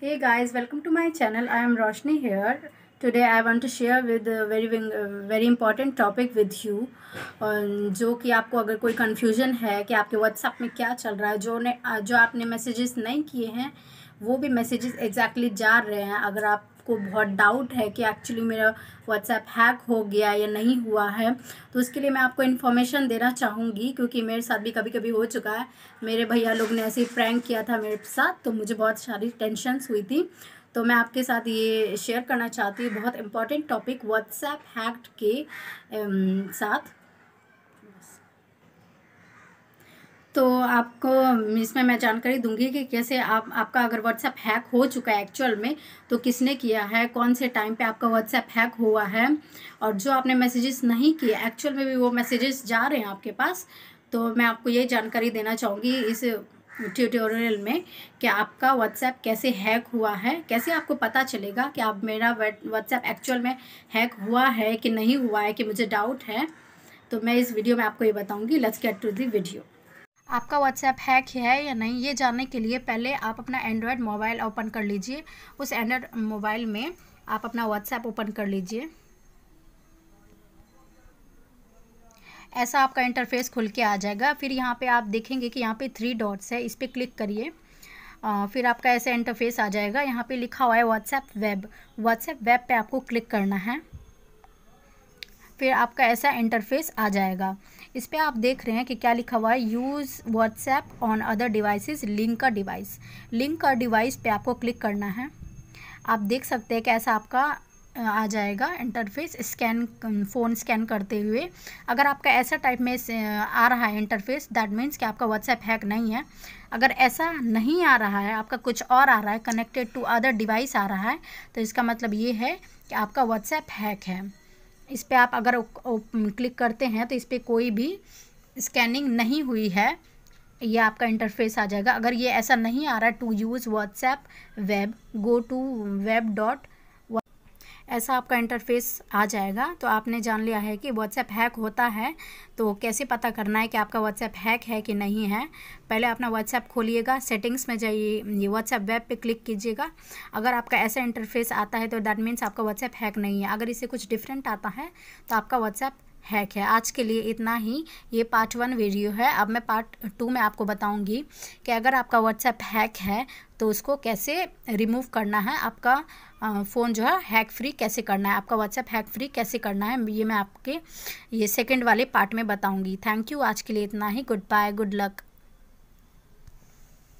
hey guys welcome to my channel i am roshni here today i want to share with a very very important topic with you जो कि आपको अगर कोई confusion है कि आपके whatsapp में क्या चल रहा है जो ने जो आपने messages नहीं किए हैं वो भी मैसेजेस एग्जैक्टली जा रहे हैं अगर आप आपको बहुत डाउट है कि एक्चुअली मेरा व्हाट्सएप हैक हो गया या नहीं हुआ है तो उसके लिए मैं आपको इन्फॉर्मेशन देना चाहूँगी क्योंकि मेरे साथ भी कभी कभी हो चुका है मेरे भैया लोग ने ऐसे ही प्रैंक किया था मेरे साथ तो मुझे बहुत सारी टेंशन हुई थी तो मैं आपके साथ ये शेयर करना चाहती हूँ बहुत इंपॉर्टेंट टॉपिक व्हाट्सएप हैक्ट के साथ तो आपको इसमें मैं जानकारी दूंगी कि कैसे आप आपका अगर व्हाट्सएप हैक हो चुका है एक्चुअल में तो किसने किया है कौन से टाइम पे आपका व्हाट्सएप हैक हुआ है और जो आपने मैसेजेस नहीं किए एक्चुअल में भी वो मैसेजेस जा रहे हैं आपके पास तो मैं आपको ये जानकारी देना चाहूँगी इस ट्यूटोरियल में कि आपका व्हाट्सएप कैसे हैक हुआ है कैसे आपको पता चलेगा कि आप मेरा व्हाट्सएप एक्चुअल में हैक हुआ है कि नहीं हुआ है कि मुझे डाउट है तो मैं इस वीडियो में आपको ये बताऊँगी let's get to the video आपका व्हाट्सएप हैक है या नहीं ये जानने के लिए पहले आप अपना एंड्रॉयड मोबाइल ओपन कर लीजिए उस एंड्रॉयड मोबाइल में आप अपना व्हाट्सएप ओपन कर लीजिए ऐसा आपका इंटरफेस खुल के आ जाएगा फिर यहाँ पे आप देखेंगे कि यहाँ पे थ्री डॉट्स है इस पर क्लिक करिए फिर आपका ऐसा इंटरफेस आ जाएगा यहाँ पे लिखा हुआ है व्हाट्सएप वेब व्हाट्सएप वेब पे आपको क्लिक करना है फिर आपका ऐसा इंटरफेस आ जाएगा इस पर आप देख रहे हैं कि क्या लिखा हुआ है use WhatsApp on other devices link का डिवाइस लिंक का डिवाइस पे आपको क्लिक करना है आप देख सकते हैं कि ऐसा आपका आ जाएगा इंटरफेस स्कैन फ़ोन स्कैन करते हुए अगर आपका ऐसा टाइप में आ रहा है इंटरफेस दैट मीन्स कि आपका व्हाट्सएप हैक नहीं है अगर ऐसा नहीं आ रहा है आपका कुछ और आ रहा है कनेक्टेड टू अदर डिवाइस आ रहा है तो इसका मतलब ये है कि आपका व्हाट्सएप हैक है इस पर आप अगर क्लिक करते हैं तो इस पर कोई भी स्कैनिंग नहीं हुई है यह आपका इंटरफेस आ जाएगा अगर ये ऐसा नहीं आ रहा to use WhatsApp web go to web dot ऐसा आपका इंटरफेस आ जाएगा तो आपने जान लिया है कि व्हाट्सएप हैक होता है तो कैसे पता करना है कि आपका व्हाट्सएप हैक है कि नहीं है पहले अपना व्हाट्सएप खोलिएगा सेटिंग्स में जाइए ये व्हाट्सएप वेब पे क्लिक कीजिएगा अगर आपका ऐसा इंटरफेस आता है तो दैट मीन्स आपका व्हाट्सएप हैक नहीं है अगर इसे कुछ डिफरेंट आता है तो आपका व्हाट्सएप है क्या आज के लिए इतना ही ये पार्ट वन वीडियो है अब मैं पार्ट टू में आपको बताऊंगी कि अगर आपका व्हाट्सएप हैक है तो उसको कैसे रिमूव करना है आपका फ़ोन जो है हैक फ्री कैसे करना है आपका व्हाट्सएप हैक फ्री कैसे करना है ये मैं आपके ये सेकंड वाले पार्ट में बताऊंगी थैंक यू आज के लिए इतना ही गुड बाय गुड लक